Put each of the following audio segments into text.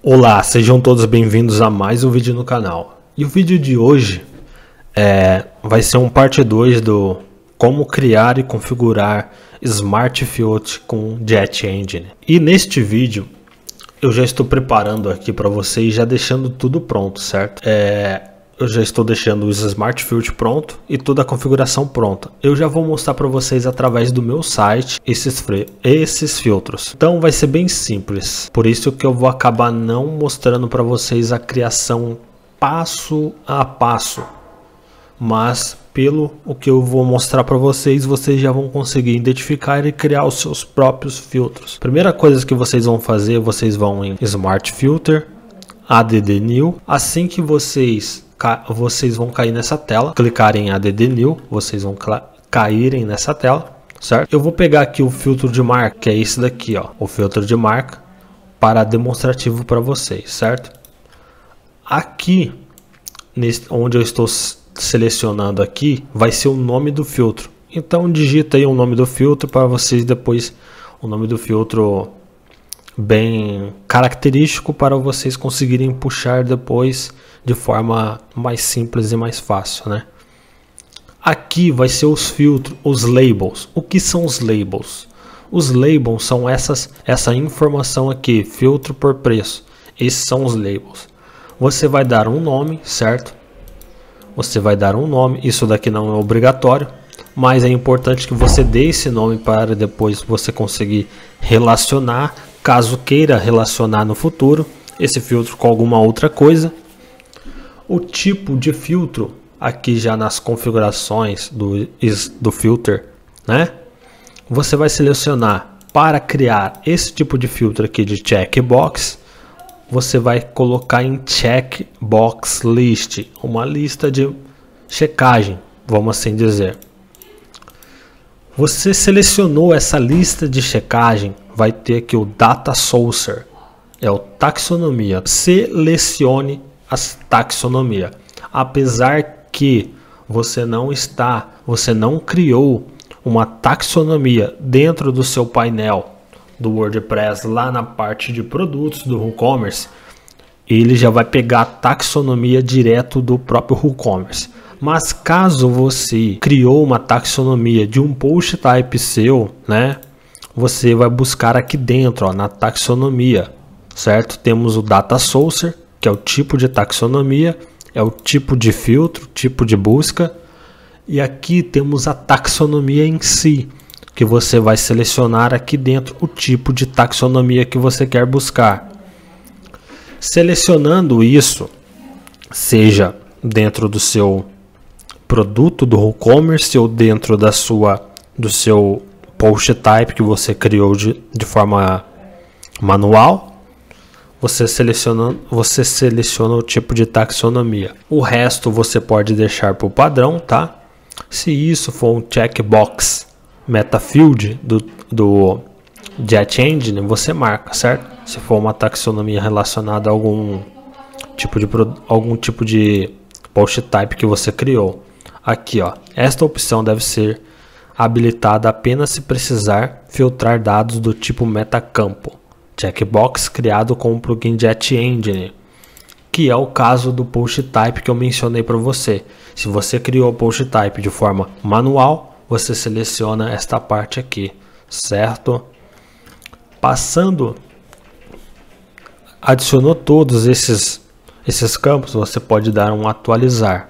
Olá, sejam todos bem-vindos a mais um vídeo no canal. E o vídeo de hoje é, vai ser um parte 2 do como criar e configurar Smart Fiat com Jet Engine. E neste vídeo eu já estou preparando aqui para vocês, já deixando tudo pronto, certo? É, eu já estou deixando os Smart Field pronto e toda a configuração pronta. Eu já vou mostrar para vocês através do meu site esses, esses filtros. Então vai ser bem simples, por isso que eu vou acabar não mostrando para vocês a criação passo a passo. Mas pelo o que eu vou mostrar para vocês, vocês já vão conseguir identificar e criar os seus próprios filtros. Primeira coisa que vocês vão fazer, vocês vão em Smart Filter, ADD New. Assim que vocês vocês vão cair nessa tela, clicarem em ADD New, vocês vão caírem nessa tela, certo? Eu vou pegar aqui o filtro de marca, que é esse daqui, ó, o filtro de marca, para demonstrativo para vocês, certo? Aqui, nesse, onde eu estou selecionando aqui, vai ser o nome do filtro. Então digita aí o nome do filtro para vocês depois o nome do filtro bem característico para vocês conseguirem puxar depois de forma mais simples e mais fácil, né? Aqui vai ser os filtros, os labels. O que são os labels? Os labels são essas, essa informação aqui, filtro por preço. Esses são os labels. Você vai dar um nome, certo? Você vai dar um nome. Isso daqui não é obrigatório, mas é importante que você dê esse nome para depois você conseguir relacionar caso queira relacionar no futuro esse filtro com alguma outra coisa. O tipo de filtro aqui já nas configurações do, do filter, né? Você vai selecionar para criar esse tipo de filtro aqui de checkbox. Você vai colocar em checkbox list, uma lista de checagem, vamos assim dizer. Você selecionou essa lista de checagem, vai ter aqui o Data Sourcer, é o taxonomia. Selecione a taxonomia. Apesar que você não está, você não criou uma taxonomia dentro do seu painel do WordPress lá na parte de produtos do WooCommerce, ele já vai pegar a taxonomia direto do próprio WooCommerce. Mas caso você criou uma taxonomia de um post type seu, né? Você vai buscar aqui dentro, ó, na taxonomia, certo? Temos o data sourcer, que é o tipo de taxonomia, é o tipo de filtro, tipo de busca. E aqui temos a taxonomia em si, que você vai selecionar aqui dentro o tipo de taxonomia que você quer buscar. Selecionando isso, seja dentro do seu produto do WooCommerce ou dentro da sua do seu post type que você criou de, de forma manual. Você seleciona, você seleciona o tipo de taxonomia. O resto você pode deixar para o padrão, tá? Se isso for um checkbox field do, do Jet Engine, você marca, certo? Se for uma taxonomia relacionada a algum tipo de algum tipo de post type que você criou. Aqui, ó. Esta opção deve ser habilitada apenas se precisar filtrar dados do tipo metacampo, checkbox criado com o plugin Jet Engine, que é o caso do post type que eu mencionei para você. Se você criou o post type de forma manual, você seleciona esta parte aqui, certo? Passando, adicionou todos esses, esses campos, você pode dar um atualizar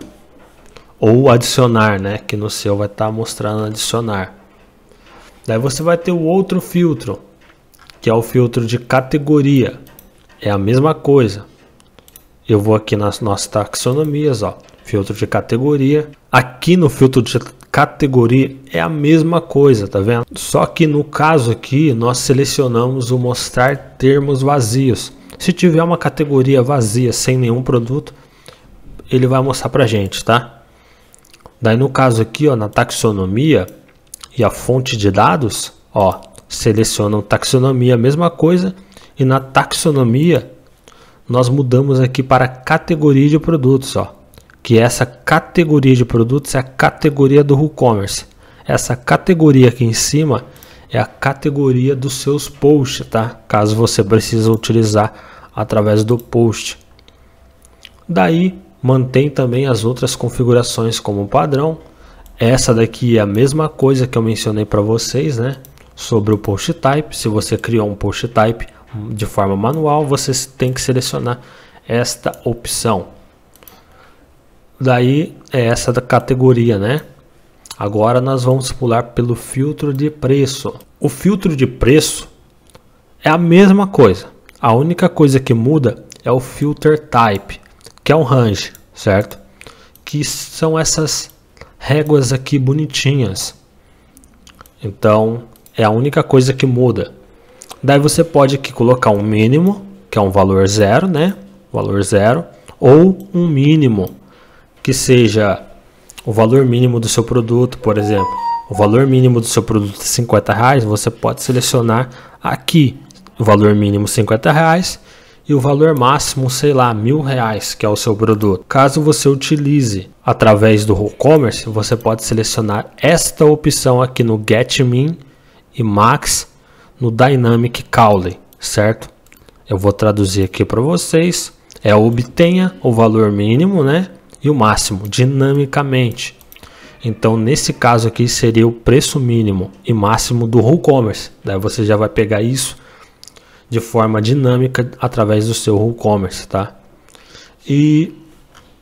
ou adicionar, né? Que no seu vai estar tá mostrando adicionar. Daí você vai ter o outro filtro, que é o filtro de categoria. É a mesma coisa. Eu vou aqui nas nossas taxonomias, ó, filtro de categoria. Aqui no filtro de categoria é a mesma coisa, tá vendo? Só que no caso aqui nós selecionamos o mostrar termos vazios. Se tiver uma categoria vazia sem nenhum produto, ele vai mostrar pra gente, tá? Daí no caso aqui, ó, na taxonomia e a fonte de dados, ó, selecionam taxonomia, a mesma coisa, e na taxonomia nós mudamos aqui para categoria de produtos, ó, que essa categoria de produtos é a categoria do WooCommerce. Essa categoria aqui em cima é a categoria dos seus posts, tá? Caso você precise utilizar através do post. Daí mantém também as outras configurações como padrão. Essa daqui é a mesma coisa que eu mencionei para vocês, né? Sobre o post type, se você criou um post type de forma manual, você tem que selecionar esta opção. Daí é essa da categoria, né? Agora nós vamos pular pelo filtro de preço. O filtro de preço é a mesma coisa. A única coisa que muda é o filter type que é um range, certo? Que são essas réguas aqui bonitinhas. Então, é a única coisa que muda. Daí você pode aqui colocar um mínimo, que é um valor zero, né? Valor zero, ou um mínimo, que seja o valor mínimo do seu produto, por exemplo. O valor mínimo do seu produto é 50 reais, você pode selecionar aqui o valor mínimo 50 reais e o valor máximo, sei lá, mil reais, que é o seu produto. Caso você utilize através do WooCommerce, você pode selecionar esta opção aqui no Get Min e Max no Dynamic Cowley, certo? Eu vou traduzir aqui para vocês. É obtenha o valor mínimo, né? E o máximo dinamicamente. Então, nesse caso aqui, seria o preço mínimo e máximo do WooCommerce. Daí você já vai pegar isso de forma dinâmica através do seu WooCommerce, tá? E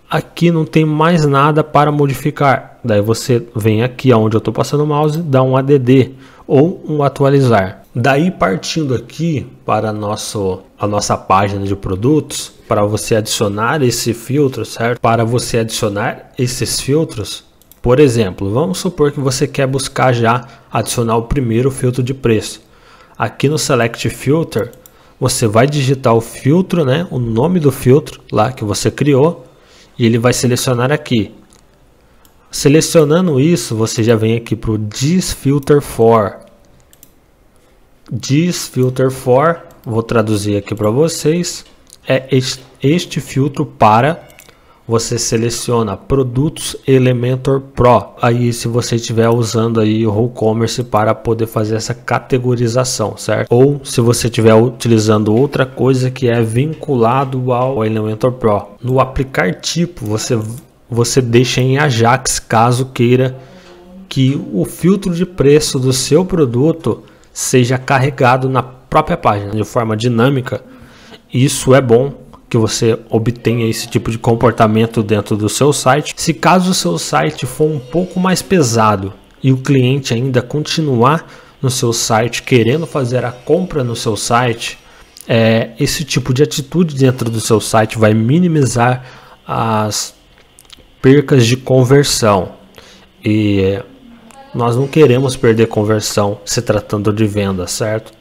aqui não tem mais nada para modificar. Daí você vem aqui aonde eu estou passando o mouse, dá um ADD ou um atualizar. Daí partindo aqui para nosso, a nossa página de produtos, para você adicionar esse filtro, certo? Para você adicionar esses filtros, por exemplo, vamos supor que você quer buscar já adicionar o primeiro filtro de preço. Aqui no Select Filter, você vai digitar o filtro, né, o nome do filtro lá que você criou e ele vai selecionar aqui. Selecionando isso, você já vem aqui para o Disfilter For. Disfilter For, vou traduzir aqui para vocês, é este, este filtro para você seleciona produtos Elementor Pro. Aí se você estiver usando aí o WooCommerce para poder fazer essa categorização, certo? Ou se você estiver utilizando outra coisa que é vinculado ao Elementor Pro. No aplicar tipo, você você deixa em Ajax caso queira que o filtro de preço do seu produto seja carregado na própria página de forma dinâmica. Isso é bom que você obtenha esse tipo de comportamento dentro do seu site. Se caso o seu site for um pouco mais pesado e o cliente ainda continuar no seu site querendo fazer a compra no seu site, é, esse tipo de atitude dentro do seu site vai minimizar as percas de conversão. E nós não queremos perder conversão se tratando de venda, certo?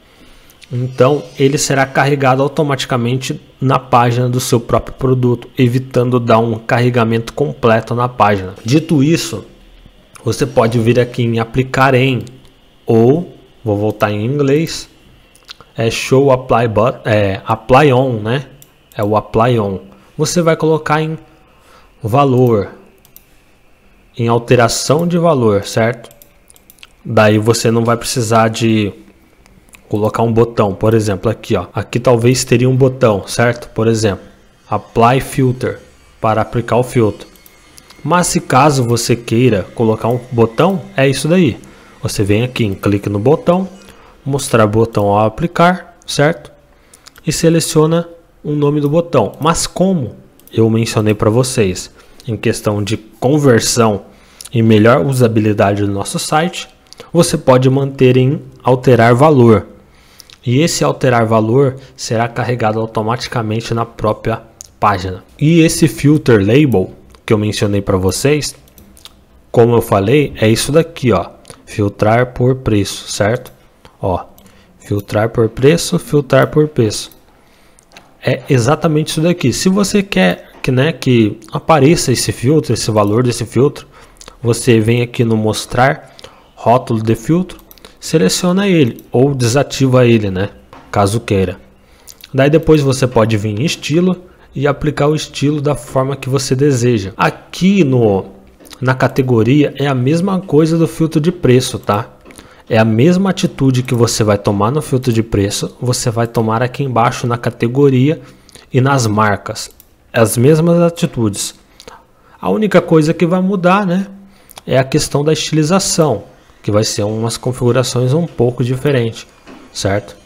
Então, ele será carregado automaticamente na página do seu próprio produto, evitando dar um carregamento completo na página. Dito isso, você pode vir aqui em aplicar em ou vou voltar em inglês é show apply but é apply on, né? É o apply on. Você vai colocar em valor em alteração de valor, certo? Daí você não vai precisar de colocar um botão, por exemplo, aqui, ó. Aqui talvez teria um botão, certo? Por exemplo, apply filter para aplicar o filtro. Mas se caso você queira colocar um botão, é isso daí. Você vem aqui, clique no botão, mostrar botão ao aplicar, certo? E seleciona o nome do botão. Mas como eu mencionei para vocês, em questão de conversão e melhor usabilidade do nosso site, você pode manter em alterar valor e esse alterar valor será carregado automaticamente na própria página. E esse filter label que eu mencionei para vocês, como eu falei, é isso daqui, ó, filtrar por preço, certo? Ó, filtrar por preço, filtrar por preço. É exatamente isso daqui. Se você quer que, né, que apareça esse filtro, esse valor desse filtro, você vem aqui no mostrar rótulo de filtro seleciona ele ou desativa ele, né? Caso queira. Daí depois você pode vir em estilo e aplicar o estilo da forma que você deseja. Aqui no na categoria é a mesma coisa do filtro de preço, tá? É a mesma atitude que você vai tomar no filtro de preço, você vai tomar aqui embaixo na categoria e nas marcas. É as mesmas atitudes. A única coisa que vai mudar, né, é a questão da estilização que vai ser umas configurações um pouco diferente, certo?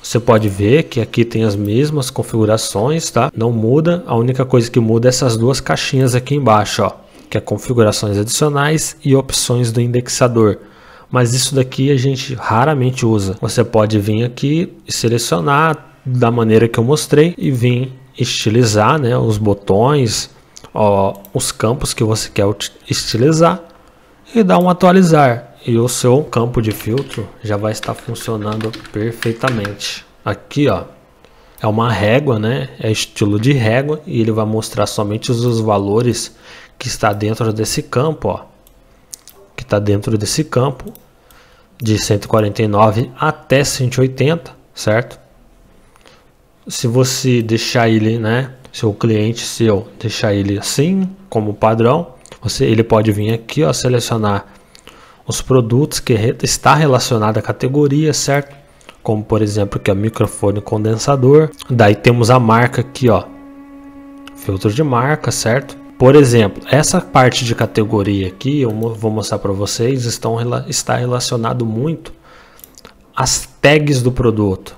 Você pode ver que aqui tem as mesmas configurações, tá? Não muda, a única coisa que muda é essas duas caixinhas aqui embaixo, ó, que é configurações adicionais e opções do indexador. Mas isso daqui a gente raramente usa. Você pode vir aqui e selecionar da maneira que eu mostrei e vir estilizar, né, os botões, ó, os campos que você quer estilizar e dá um atualizar e o seu campo de filtro já vai estar funcionando perfeitamente. Aqui ó, é uma régua, né? É estilo de régua e ele vai mostrar somente os valores que está dentro desse campo, ó. Que está dentro desse campo de 149 até 180, certo? Se você deixar ele, né? Se o cliente seu deixar ele assim como padrão, você, ele pode vir aqui, ó, selecionar os produtos que re, está relacionado à categoria, certo? Como por exemplo, que é microfone condensador. Daí temos a marca aqui, ó. Filtro de marca, certo? Por exemplo, essa parte de categoria aqui, eu vou mostrar para vocês, estão, está relacionado muito às tags do produto.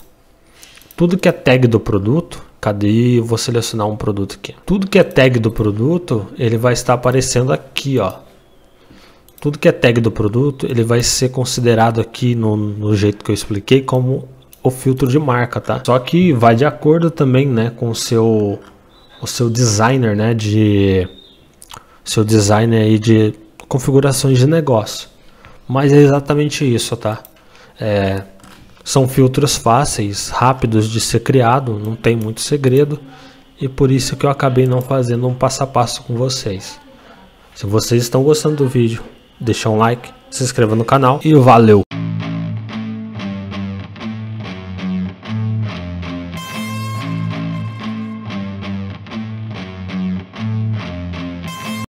Tudo que é tag do produto Cadê? Eu vou selecionar um produto aqui. Tudo que é tag do produto, ele vai estar aparecendo aqui, ó. Tudo que é tag do produto, ele vai ser considerado aqui no, no jeito que eu expliquei como o filtro de marca, tá? Só que vai de acordo também, né, com o seu o seu designer, né, de seu designer aí de configurações de negócio. Mas é exatamente isso, tá? É, são filtros fáceis, rápidos de ser criado, não tem muito segredo e por isso que eu acabei não fazendo um passo a passo com vocês. Se vocês estão gostando do vídeo, deixa um like, se inscreva no canal e valeu!